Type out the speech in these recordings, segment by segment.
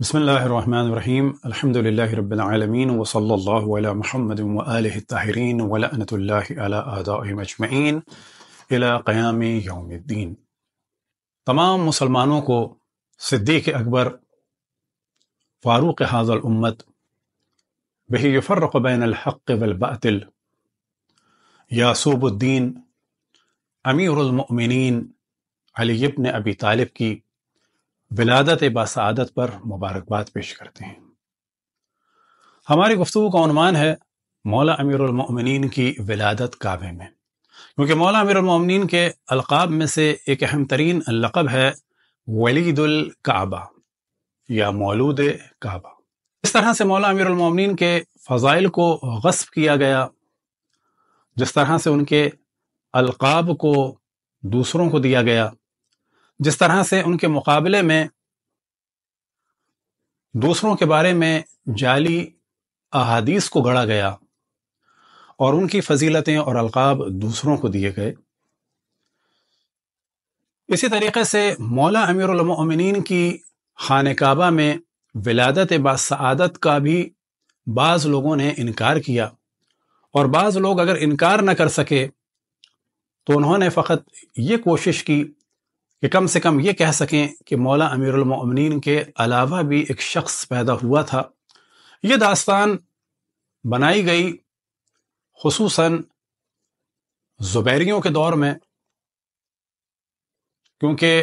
بسم الله الرحمن الرحيم الحمد لله رب العالمين وصلى الله على محمد وآله الطاهرين ولأنة الله على آدائهم أجمعين إلى قيام يوم الدين تمام مسلمانوں کو صدیق اکبر فاروق هذا الأمت به يفرق بين الحق والباطل ياسوب الدين أمير المؤمنين علي بن أبي طالب کی ولادت باسعادت پر مبارکباد پیش کرتے ہیں ہماری گفتگو کا عنوان ہے مولا امیر المؤمنین کی ولادت کعبے میں کیونکہ مولا امیر المؤمنین کے القاب میں سے ایک اہم ترین لقب ہے ولید القعبہ یا مولود کعبہ اس طرح سے مولا امیر المومنین کے فضائل کو غصب کیا گیا جس طرح سے ان کے القاب کو دوسروں کو دیا گیا جس طرح سے ان کے مقابلے میں دوسروں کے بارے میں جعلی احادیث کو گڑا گیا اور ان کی فضیلتیں اور القاب دوسروں کو دیے گئے اسی طریقے سے مولا امیر المؤمنین کی خانہ کعبہ میں ولادت باسعادت کا بھی بعض لوگوں نے انکار کیا اور بعض لوگ اگر انکار نہ کر سکے تو انہوں نے فقط یہ کوشش کی کہ کم سے کم یہ کہہ سکیں کہ مولا امیر المؤمنین کے علاوہ بھی ایک شخص پیدا ہوا تھا یہ داستان بنائی گئی خصوصاً زبیریوں کے دور میں کیونکہ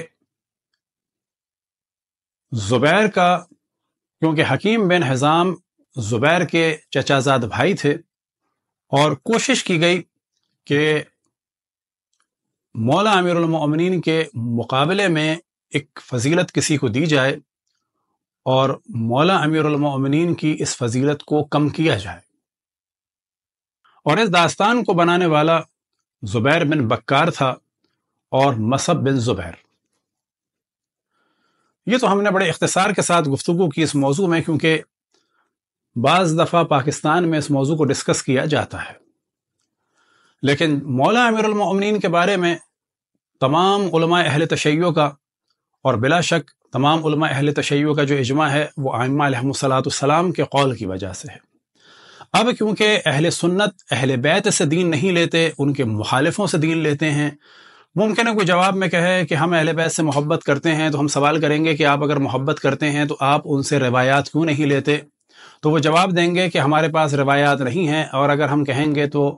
زبیر کا کیونکہ حکیم بن حضام زبیر کے چچا زاد بھائی تھے اور کوشش کی گئی کہ مولا امیر المعامنین کے مقابلے میں ایک فضیلت کسی کو دی جائے اور مولا امیر المعمنین کی اس فضیلت کو کم کیا جائے اور اس داستان کو بنانے والا زبیر بن بکار تھا اور مصب بن زبیر یہ تو ہم نے بڑے اختصار کے ساتھ گفتگو کی اس موضوع میں کیونکہ بعض دفعہ پاکستان میں اس موضوع کو ڈسکس کیا جاتا ہے لیکن مولا امیر المعمنین کے بارے میں تمام علماء اہل تشیع کا اور بلا شک تمام علماء اہل تشیع کا جو اجماع ہے وہ آئمہ علیہ الصلاۃ السلام کے قول کی وجہ سے ہے اب کیونکہ اہل سنت اہل بیت سے دین نہیں لیتے ان کے مخالفوں سے دین لیتے ہیں ممکن ہے کوئی جواب میں کہے کہ ہم اہل بیت سے محبت کرتے ہیں تو ہم سوال کریں گے کہ آپ اگر محبت کرتے ہیں تو آپ ان سے روایات کیوں نہیں لیتے تو وہ جواب دیں گے کہ ہمارے پاس روایات نہیں ہیں اور اگر ہم کہیں گے تو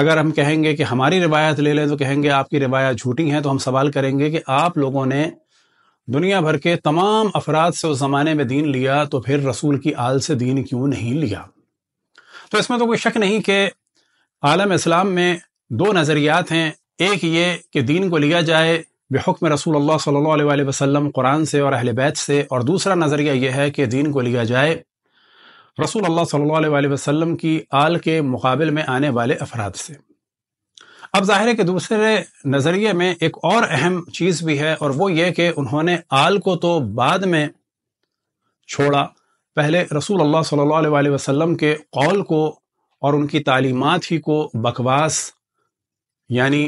اگر ہم کہیں گے کہ ہماری روایت لے لیں تو کہیں گے آپ کی روایت جھوٹی ہیں تو ہم سوال کریں گے کہ آپ لوگوں نے دنیا بھر کے تمام افراد سے اس زمانے میں دین لیا تو پھر رسول کی آل سے دین کیوں نہیں لیا تو اس میں تو کوئی شک نہیں کہ عالم اسلام میں دو نظریات ہیں ایک یہ کہ دین کو لیا جائے بحکم رسول اللہ صلی اللہ علیہ وآلہ وسلم قرآن سے اور اہل بیت سے اور دوسرا نظریہ یہ ہے کہ دین کو لیا جائے رسول اللہ صلی اللہ علیہ وسلم کی آل کے مقابل میں آنے والے افراد سے اب ظاہر ہے کہ دوسرے نظریے میں ایک اور اہم چیز بھی ہے اور وہ یہ کہ انہوں نے آل کو تو بعد میں چھوڑا پہلے رسول اللہ صلی اللہ علیہ وسلم کے قول کو اور ان کی تعلیمات ہی کو بکواس یعنی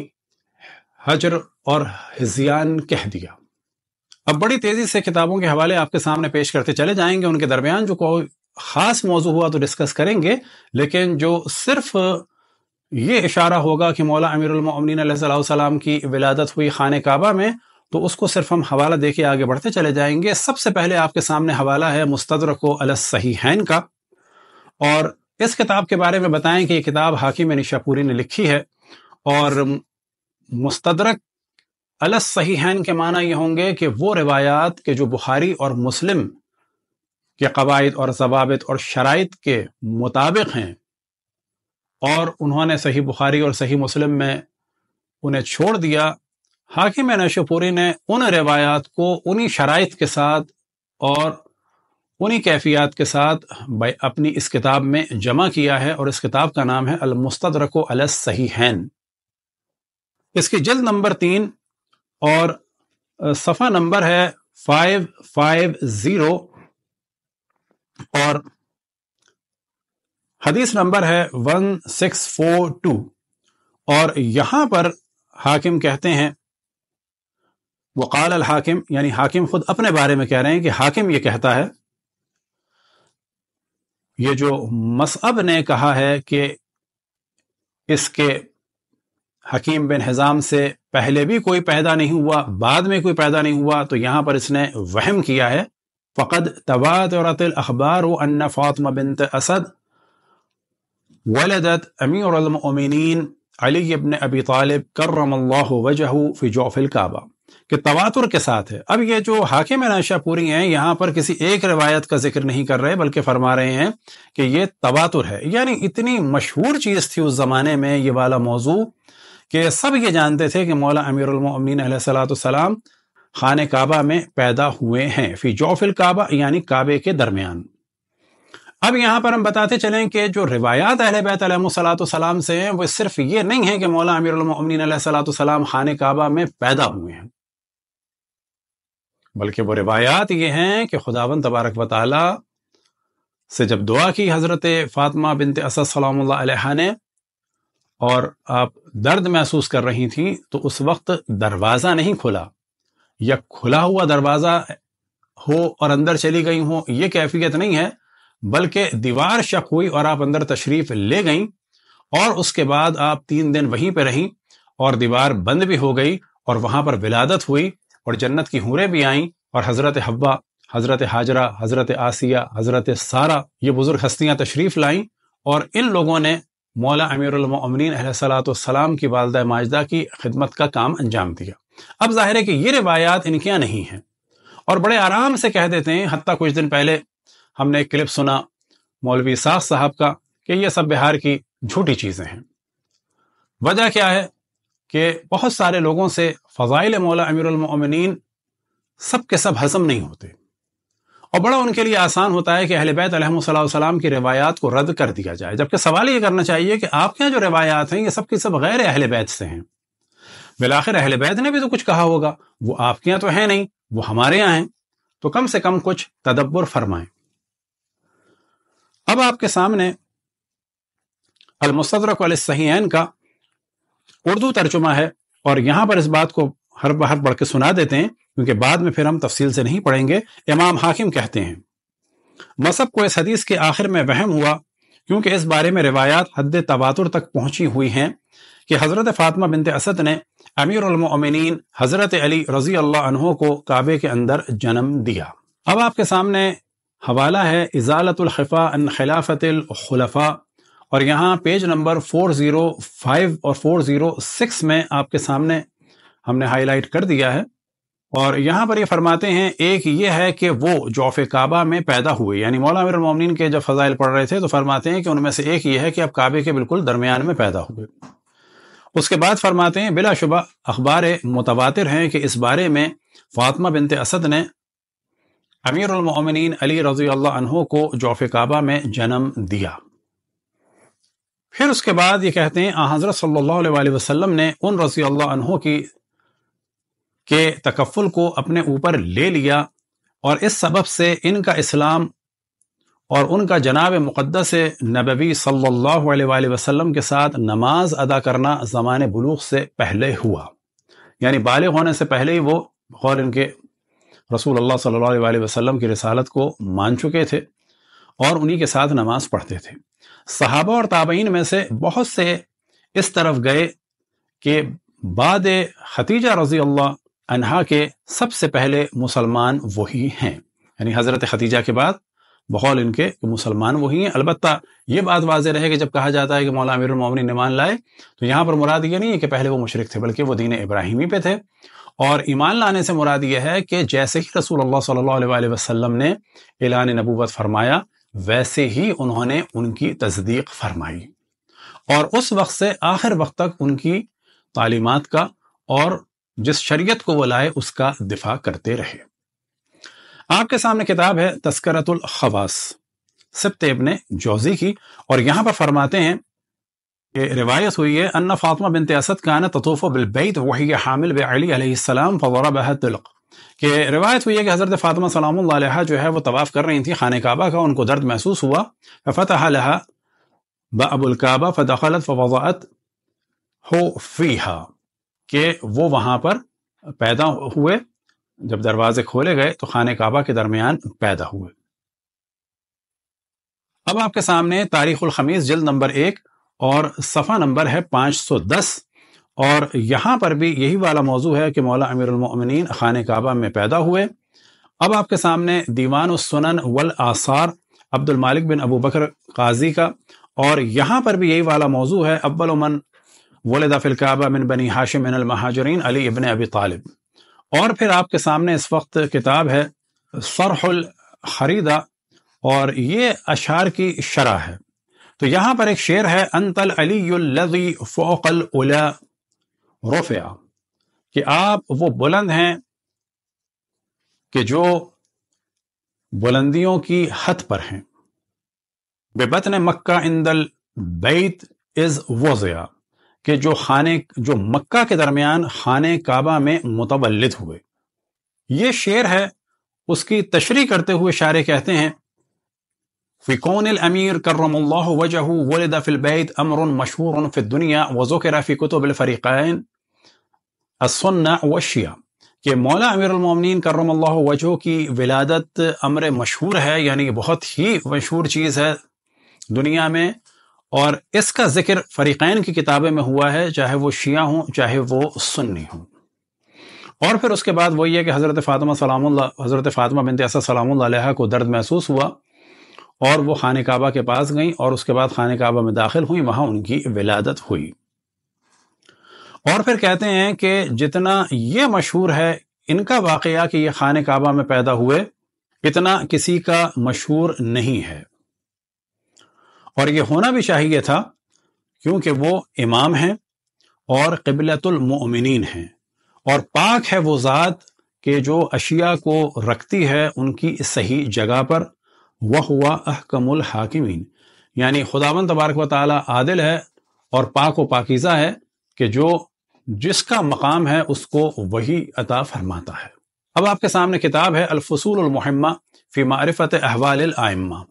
حجر اور حزیان کہہ دیا اب بڑی تیزی سے کتابوں کے حوالے آپ کے سامنے پیش کرتے چلے جائیں گے ان کے درمیان جو خاص موضوع ہوا تو ڈسکس کریں گے لیکن جو صرف یہ اشارہ ہوگا کہ مولا امیر المؤمنین صلی السلام کی ولادت ہوئی خانہ کعبہ میں تو اس کو صرف ہم حوالہ دے کے آگے بڑھتے چلے جائیں گے سب سے پہلے آپ کے سامنے حوالہ ہے مستدرک و علسح ہین کا اور اس کتاب کے بارے میں بتائیں کہ یہ کتاب حاکم نشا پوری نے لکھی ہے اور مستدرک الََ صحیح کے معنی یہ ہوں گے کہ وہ روایات کے جو بخاری اور مسلم کے قواعد اور ضوابط اور شرائط کے مطابق ہیں اور انہوں نے صحیح بخاری اور صحیح مسلم میں انہیں چھوڑ دیا حاکم نشو پوری نے ان روایات کو انہی شرائط کے ساتھ اور انہی کیفیات کے ساتھ اپنی اس کتاب میں جمع کیا ہے اور اس کتاب کا نام ہے المستدرک و الصحیحین اس کی جلد نمبر تین اور صفحہ نمبر ہے فائیو فائیو زیرو اور حدیث نمبر ہے ون سکس فور ٹو اور یہاں پر حاکم کہتے ہیں وقال الحاکم یعنی حاکم خود اپنے بارے میں کہہ رہے ہیں کہ حاکم یہ کہتا ہے یہ جو مصعب نے کہا ہے کہ اس کے حکیم بن حضام سے پہلے بھی کوئی پیدا نہیں ہوا بعد میں کوئی پیدا نہیں ہوا تو یہاں پر اس نے وہم کیا ہے فقد تواترت الاخبار ان فاطمه بنت اسد ولدت امير المؤمنين علی ابن ابی طالب کرم اللہ وجہ فی جوف الکعبہ کہ تواتر کے ساتھ ہے اب یہ جو حاکم ناشہ پوری ہیں یہاں پر کسی ایک روایت کا ذکر نہیں کر رہے بلکہ فرما رہے ہیں کہ یہ تواتر ہے یعنی اتنی مشہور چیز تھی اس زمانے میں یہ والا موضوع کہ سب یہ جانتے تھے کہ مولا امیر المؤمنین علیہ السلام خان کعبہ میں پیدا ہوئے ہیں فی جوف الکعبہ یعنی کعبے کے درمیان اب یہاں پر ہم بتاتے چلیں کہ جو روایات اہل بیت علیہ الصلاۃ السلام سے ہیں وہ صرف یہ نہیں ہے کہ مولا امیر المؤمنین علیہ صلاۃ السلام خانہ کعبہ میں پیدا ہوئے ہیں بلکہ وہ روایات یہ ہیں کہ خداون تبارک و تعالی سے جب دعا کی حضرت فاطمہ بنت اسد سلام اللہ علیہ نے اور آپ درد محسوس کر رہی تھیں تو اس وقت دروازہ نہیں کھولا یا کھلا ہوا دروازہ ہو اور اندر چلی گئی ہوں یہ کیفیت نہیں ہے بلکہ دیوار شک ہوئی اور آپ اندر تشریف لے گئیں اور اس کے بعد آپ تین دن وہیں پہ رہیں اور دیوار بند بھی ہو گئی اور وہاں پر ولادت ہوئی اور جنت کی ہوریں بھی آئیں اور حضرت حبا حضرت حاجرہ حضرت آسیہ حضرت سارا یہ بزرگ ہستیاں تشریف لائیں اور ان لوگوں نے مولا امیر المن علیہ صلاۃ السلام کی والدہ ماجدہ کی خدمت کا کام انجام دیا اب ظاہر ہے کہ یہ روایات ان کیا نہیں ہیں اور بڑے آرام سے کہہ دیتے ہیں حتیٰ کچھ دن پہلے ہم نے ایک کلپ سنا مولوی ساخ صاحب کا کہ یہ سب بہار کی جھوٹی چیزیں ہیں وجہ کیا ہے کہ بہت سارے لوگوں سے فضائل مولا امیر المؤمنین سب کے سب ہضم نہیں ہوتے اور بڑا ان کے لیے آسان ہوتا ہے کہ اہل بیت علیہ صلی اللہ علیہ وسلم کی روایات کو رد کر دیا جائے جبکہ سوال یہ کرنا چاہیے کہ آپ کے یہاں جو روایات ہیں یہ سب کے سب غیر اہل بیت سے ہیں بالآخر اہل بیت نے بھی تو کچھ کہا ہوگا وہ آپ کے یہاں تو ہیں نہیں وہ ہمارے یہاں ہیں تو کم سے کم کچھ تدبر فرمائیں اب آپ کے سامنے المصد علیہ صحیحین کا اردو ترجمہ ہے اور یہاں پر اس بات کو ہر بہر پڑھ کے سنا دیتے ہیں کیونکہ بعد میں پھر ہم تفصیل سے نہیں پڑھیں گے امام حاکم کہتے ہیں مذہب کو اس حدیث کے آخر میں وہم ہوا کیونکہ اس بارے میں روایات حد تواتر تک پہنچی ہوئی ہیں کہ حضرت فاطمہ بنت اسد نے امیر المؤمنین حضرت علی رضی اللہ عنہ کو کعبے کے اندر جنم دیا اب آپ کے سامنے حوالہ ہے ازالت الخفا ان خلافت الخلفاء اور یہاں پیج نمبر 405 اور 406 میں آپ کے سامنے ہم نے ہائی لائٹ کر دیا ہے اور یہاں پر یہ فرماتے ہیں ایک یہ ہے کہ وہ جوف کعبہ میں پیدا ہوئے یعنی مولا امیر المومنین کے جب فضائل پڑھ رہے تھے تو فرماتے ہیں کہ ان میں سے ایک یہ ہے کہ اب کعبے کے بالکل درمیان میں پیدا ہوئے اس کے بعد فرماتے ہیں بلا شبہ اخبار متواتر ہیں کہ اس بارے میں فاطمہ بنت اسد نے امیر المومنین علی رضی اللہ عنہ کو جوف کعبہ میں جنم دیا پھر اس کے بعد یہ کہتے ہیں حضرت صلی اللہ علیہ وسلم نے ان رضی اللہ عنہ کی کے تکفل کو اپنے اوپر لے لیا اور اس سبب سے ان کا اسلام اور ان کا جناب مقدس نبوی صلی اللہ علیہ وآلہ وسلم کے ساتھ نماز ادا کرنا زمان بلوغ سے پہلے ہوا یعنی بالغ ہونے سے پہلے ہی وہ اور ان کے رسول اللہ صلی اللہ علیہ وآلہ وسلم کی رسالت کو مان چکے تھے اور انہی کے ساتھ نماز پڑھتے تھے صحابہ اور تابعین میں سے بہت سے اس طرف گئے کہ بعد ختیجہ رضی اللہ انہا کے سب سے پہلے مسلمان وہی ہیں یعنی حضرت ختیجہ کے بعد بقول ان کے مسلمان وہی ہیں البتہ یہ بات واضح رہے کہ جب کہا جاتا ہے کہ امیر میرا نے مان لائے تو یہاں پر مراد یہ نہیں ہے کہ پہلے وہ مشرق تھے بلکہ وہ دین ابراہیمی پہ تھے اور ایمان لانے سے مراد یہ ہے کہ جیسے ہی رسول اللہ صلی اللہ علیہ وسلم نے اعلان نبوت فرمایا ویسے ہی انہوں نے ان کی تصدیق فرمائی اور اس وقت سے آخر وقت تک ان کی تعلیمات کا اور جس شریعت کو وہ لائے اس کا دفاع کرتے رہے آپ کے سامنے کتاب ہے ابن الخواس کی اور یہاں پر فرماتے ہیں کہ روایت ہوئی ہے فاطمہ بنت اسد بالبیت حامل علیہ السلام بن تلق کہ روایت ہوئی ہے کہ حضرت فاطمہ سلام اللہ علیہ جو ہے وہ طواف کر رہی تھیں خانہ کعبہ کا ان کو درد محسوس ہوا ففتح باب الکعبہ فدخلت فوضعت ہو فیہا کہ وہ وہاں پر پیدا ہوئے جب دروازے کھولے گئے تو خانہ کعبہ کے درمیان پیدا ہوئے اب آپ کے سامنے تاریخ الخمیز جلد نمبر ایک اور صفحہ نمبر ہے پانچ سو دس اور یہاں پر بھی یہی والا موضوع ہے کہ مولا امیر المؤمنین خانہ کعبہ میں پیدا ہوئے اب آپ کے سامنے دیوان السنن والآثار عبد المالک بن ابو بکر قاضی کا اور یہاں پر بھی یہی والا موضوع ہے اول من فی من بنی حاشم من المہاجرین علی ابن ابی طالب اور پھر آپ کے سامنے اس وقت کتاب ہے سرح الخریدہ اور یہ اشار کی شرح ہے تو یہاں پر ایک شعر ہے انتل علی فوق رفع کہ آپ وہ بلند ہیں کہ جو بلندیوں کی حد پر ہیں بے بطن مکہ اندل بیت از وزیا کہ جو خانے جو مکہ کے درمیان خانے کعبہ میں متولد ہوئے یہ شعر ہے اس کی تشریح کرتے ہوئے شاعر کہتے ہیں فکون الامیر کرم اللہ وجہ ولد فی البیت امر مشہور فی الدنیا وذکر فی کتب الفریقین والشیعہ کہ مولا امیر المومنین کرم اللہ وجہ کی ولادت امر مشہور ہے یعنی بہت ہی مشہور چیز ہے دنیا میں اور اس کا ذکر فریقین کی کتابیں میں ہوا ہے چاہے وہ شیعہ ہوں چاہے وہ سنی ہوں اور پھر اس کے بعد وہی ہے کہ حضرت فاطمہ سلام اللہ حضرت فاطمہ بنت سلام اللہ علیہ کو درد محسوس ہوا اور وہ خانہ کعبہ کے پاس گئیں اور اس کے بعد خانہ کعبہ میں داخل ہوئیں وہاں ان کی ولادت ہوئی اور پھر کہتے ہیں کہ جتنا یہ مشہور ہے ان کا واقعہ کہ یہ خانہ کعبہ میں پیدا ہوئے اتنا کسی کا مشہور نہیں ہے اور یہ ہونا بھی چاہیے تھا کیونکہ وہ امام ہیں اور قبلۃ المؤمنین ہیں اور پاک ہے وہ ذات کہ جو اشیاء کو رکھتی ہے ان کی صحیح جگہ پر وہ ہوا احکم الحاکمین یعنی خداون تبارک و تعالیٰ عادل ہے اور پاک و پاکیزہ ہے کہ جو جس کا مقام ہے اس کو وہی عطا فرماتا ہے اب آپ کے سامنے کتاب ہے الفصول المحمہ فی معرفت احوال العمام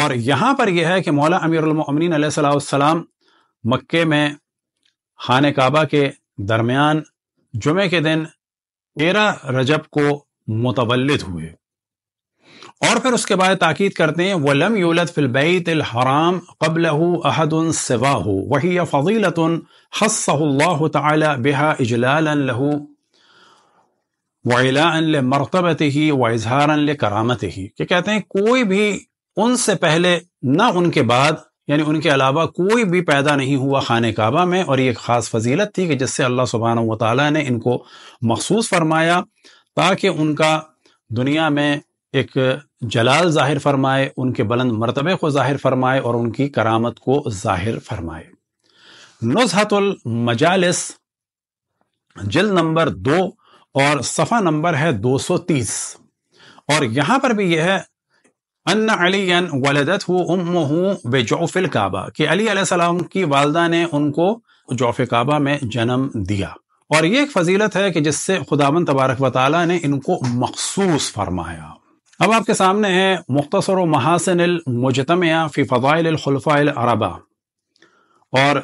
اور یہاں پر یہ ہے کہ مولا امیر المؤمنین علیہ علیہ السلام مکہ میں خان کعبہ کے درمیان جمعے کے دن تیرہ رجب کو متولد ہوئے اور پھر اس کے بعد تاکید کرتے ہیں ولم فی البیت الحرام قبل فضیلۃ اللہ تعالیٰ بیہ اجلا ال مرتبۃ ہی و اظہار کرامت ہی کہ کہتے ہیں کوئی بھی ان سے پہلے نہ ان کے بعد یعنی ان کے علاوہ کوئی بھی پیدا نہیں ہوا خانہ کعبہ میں اور یہ خاص فضیلت تھی کہ جس سے اللہ سبحانہ و تعالیٰ نے ان کو مخصوص فرمایا تاکہ ان کا دنیا میں ایک جلال ظاہر فرمائے ان کے بلند مرتبے کو ظاہر فرمائے اور ان کی کرامت کو ظاہر فرمائے نزحت المجالس جلد نمبر دو اور صفحہ نمبر ہے دو سو تیس اور یہاں پر بھی یہ ہے ان علی علی ولدت کہ علیہ السلام کی والدہ نے ان کو جوف کعبہ میں جنم دیا اور یہ ایک فضیلت ہے کہ جس سے خدا تبارک و تعالیٰ نے ان کو مخصوص فرمایا اب آپ کے سامنے ہے مختصر و محاسن فی فضائل الخلفاء العربہ اور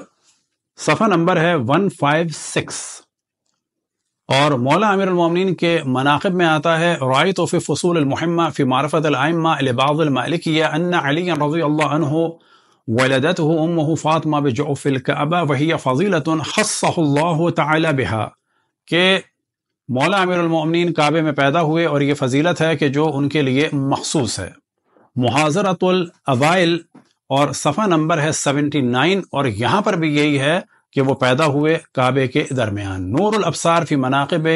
صفحہ نمبر ہے ون فائیو سکس اور مولا امیر المومنین کے مناقب میں آتا ہے فصول المحمہ فی معرفت العمہ المحمّارفت المالکیہ ان علی رضی اللہ عنہ ولدت ہُو امہ فات مابف القعبہ وہیہ فضیلۃ خََ اللہ تعالی بہا کہ مولا امیر المومنین کعبے میں پیدا ہوئے اور یہ فضیلت ہے کہ جو ان کے لیے مخصوص ہے محاذرت الاوائل اور صفحہ نمبر ہے سیونٹی نائن اور یہاں پر بھی یہی ہے کہ وہ پیدا ہوئے کعبے کے درمیان نور الابصار فی مناقب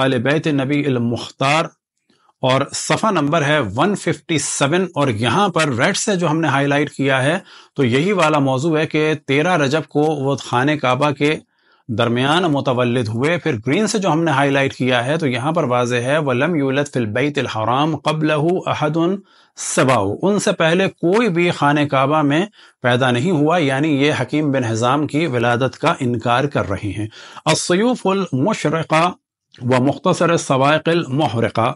آل بیت نبی المختار اور صفحہ نمبر ہے 157 اور یہاں پر ریڈ سے جو ہم نے ہائی لائٹ کیا ہے تو یہی والا موضوع ہے کہ تیرہ رجب کو وہ خان کعبہ کے درمیان متولد ہوئے پھر گرین سے جو ہم نے ہائی لائٹ کیا ہے تو یہاں پر واضح ہے وَلَمْ يُولَدْ فِي الْبَيْتِ الْحَرَامِ قَبْلَهُ أَحَدٌ ان سے پہلے کوئی بھی خانہ کعبہ میں پیدا نہیں ہوا یعنی یہ حکیم بن حضام کی ولادت کا انکار کر رہے ہیں السیوف المشرقہ و مختصر سوائق المحرقہ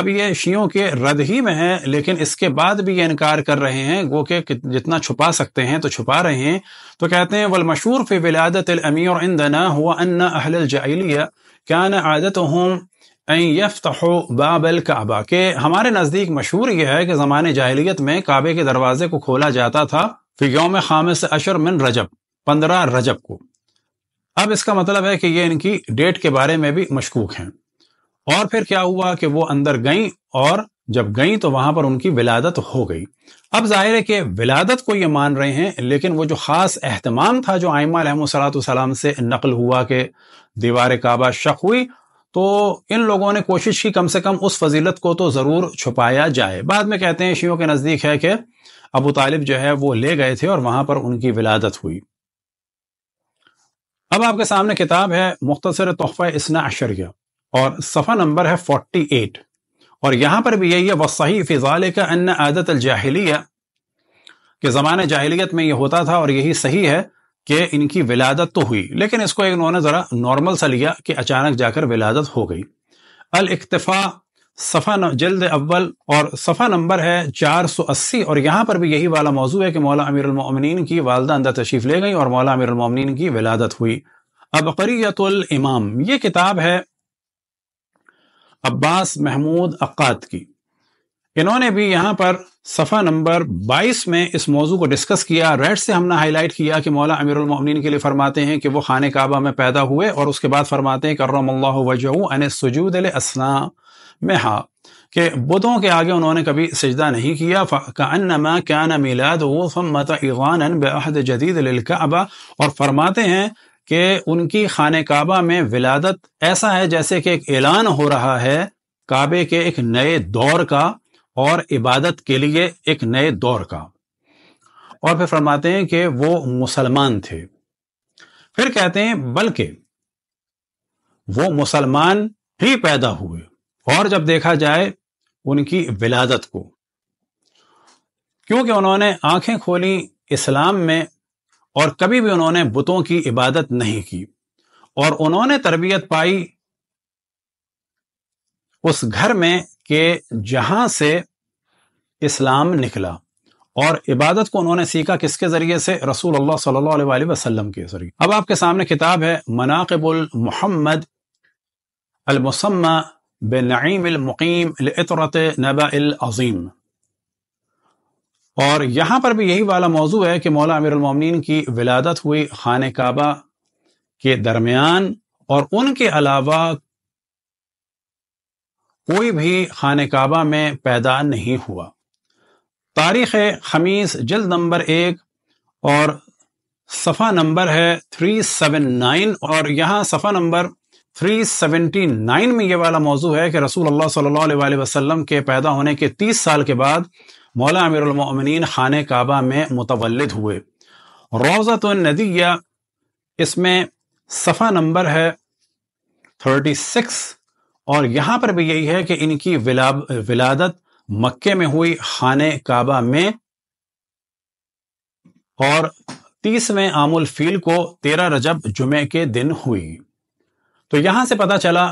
اب یہ شیعوں کے رد ہی میں ہے لیکن اس کے بعد بھی یہ انکار کر رہے ہیں وہ کہ جتنا چھپا سکتے ہیں تو چھپا رہے ہیں تو کہتے ہیں فی ولادت الامیر عندنا ہوا ان اہل کیا کان عادتهم باب الکعبہ کہ ہمارے نزدیک مشہور یہ ہے کہ زمانے جاہلیت میں کعبے کے دروازے کو کھولا جاتا تھا یوم من رجب پندرہ رجب کو اب اس کا مطلب ہے کہ یہ ان کی ڈیٹ کے بارے میں بھی مشکوک ہیں اور پھر کیا ہوا کہ وہ اندر گئیں اور جب گئیں تو وہاں پر ان کی ولادت ہو گئی اب ظاہر ہے کہ ولادت کو یہ مان رہے ہیں لیکن وہ جو خاص اہتمام تھا جو آئمہ علیہ السلام سے نقل ہوا کہ دیوار کعبہ شک ہوئی تو ان لوگوں نے کوشش کی کم سے کم اس فضیلت کو تو ضرور چھپایا جائے بعد میں کہتے ہیں شیعوں کے نزدیک ہے کہ ابو طالب جو ہے وہ لے گئے تھے اور وہاں پر ان کی ولادت ہوئی اب آپ کے سامنے کتاب ہے مختصر تحفہ اسنا اشریہ اور صفحہ نمبر ہے فورٹی ایٹ اور یہاں پر بھی یہی ہے وصحی فضال کا ان عادت الجاہلیہ کہ زمانہ جاہلیت میں یہ ہوتا تھا اور یہی صحیح ہے کہ ان کی ولادت تو ہوئی لیکن اس کو انہوں نے ذرا نارمل سا لیا کہ اچانک جا کر ولادت ہو گئی الاکتفا صفحہ جلد اول اور صفحہ نمبر ہے چار سو اسی اور یہاں پر بھی یہی والا موضوع ہے کہ مولا امیر المومنین کی والدہ اندر تشریف لے گئی اور مولا امیر المومنین کی ولادت ہوئی ابقریت الامام یہ کتاب ہے عباس محمود عقاد کی انہوں نے بھی یہاں پر صفحہ نمبر بائیس میں اس موضوع کو ڈسکس کیا ریڈ سے ہم نے ہائی لائٹ کیا کہ مولا امیر المومنین کے لیے فرماتے ہیں کہ وہ خانہ کعبہ میں پیدا ہوئے اور اس کے بعد فرماتے ہیں اللہ وجہ ان سجود وجوہ میں ہاں کہ بدھوں کے آگے انہوں نے کبھی سجدہ نہیں کیا مِلَادُهُ ثَمَّتَ بے عہد جدید لِلْكَعْبَةِ اور فرماتے ہیں کہ ان کی خان کعبہ میں ولادت ایسا ہے جیسے کہ ایک اعلان ہو رہا ہے کعبے کے ایک نئے دور کا اور عبادت کے لیے ایک نئے دور کا اور پھر فرماتے ہیں کہ وہ مسلمان تھے پھر کہتے ہیں بلکہ وہ مسلمان ہی پیدا ہوئے اور جب دیکھا جائے ان کی ولادت کو کیونکہ انہوں نے آنکھیں کھولی اسلام میں اور کبھی بھی انہوں نے بتوں کی عبادت نہیں کی اور انہوں نے تربیت پائی اس گھر میں کہ جہاں سے اسلام نکلا اور عبادت کو انہوں نے سیکھا کس کے ذریعے سے رسول اللہ صلی اللہ علیہ وسلم کے ذریعے اب آپ کے سامنے کتاب ہے مناقب المحمد المسمہ بنعیم المقیم لعطرت نبا العظیم اور یہاں پر بھی یہی والا موضوع ہے کہ مولا امیر المومنین کی ولادت ہوئی خان کعبہ کے درمیان اور ان کے علاوہ کوئی بھی خان کعبہ میں پیدا نہیں ہوا تاریخ خمیس جلد نمبر ایک اور صفحہ نمبر ہے 379 اور یہاں صفحہ نمبر 379 میں یہ والا موضوع ہے کہ رسول اللہ صلی اللہ علیہ وسلم کے پیدا ہونے کے تیس سال کے بعد مولا امیر المؤمنین خانہ کعبہ میں متولد ہوئے روزہ تو اس میں صفحہ نمبر ہے 36 اور یہاں پر بھی یہی ہے کہ ان کی ولادت مکے میں ہوئی خانے کعبہ میں اور تیس میں الفیل کو تیرہ رجب جمعے کے دن ہوئی تو یہاں سے پتا چلا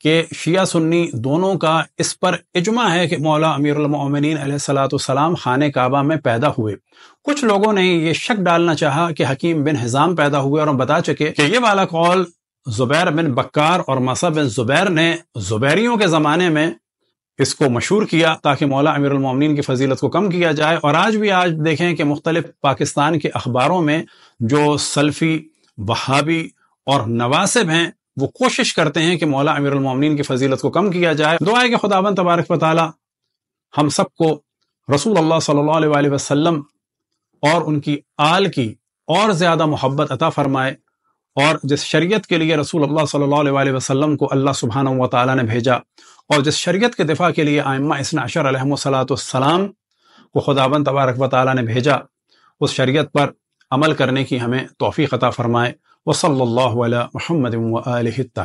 کہ شیعہ سنی دونوں کا اس پر اجماع ہے کہ مولا امیر اللہ علیہ السلۃ والسلام خانہ کعبہ میں پیدا ہوئے کچھ لوگوں نے یہ شک ڈالنا چاہا کہ حکیم بن حزام پیدا ہوئے اور ہم بتا چکے کہ یہ والا کال زبیر بن بکار اور مسا بن زبیر نے زبیریوں کے زمانے میں اس کو مشہور کیا تاکہ مولا امیر المومنین کی فضیلت کو کم کیا جائے اور آج بھی آج دیکھیں کہ مختلف پاکستان کے اخباروں میں جو سلفی وہابی اور نواسب ہیں وہ کوشش کرتے ہیں کہ مولا امیر المومنین کی فضیلت کو کم کیا جائے دعا ہے کہ خدا بند تبارک و تعالی ہم سب کو رسول اللہ صلی اللہ علیہ وسلم اور ان کی آل کی اور زیادہ محبت عطا فرمائے اور جس شریعت کے لیے رسول اللہ صلی اللہ علیہ وسلم کو اللہ سبحانہ و تعالیٰ نے بھیجا اور جس شریعت کے دفاع کے لیے آئمہ اسن اشر علیہ و صلاۃ السلام کو خدا بند تبارک و تعالیٰ نے بھیجا اس شریعت پر عمل کرنے کی ہمیں توفیق عطا فرمائے وہ صلی اللہ علیہ محمد و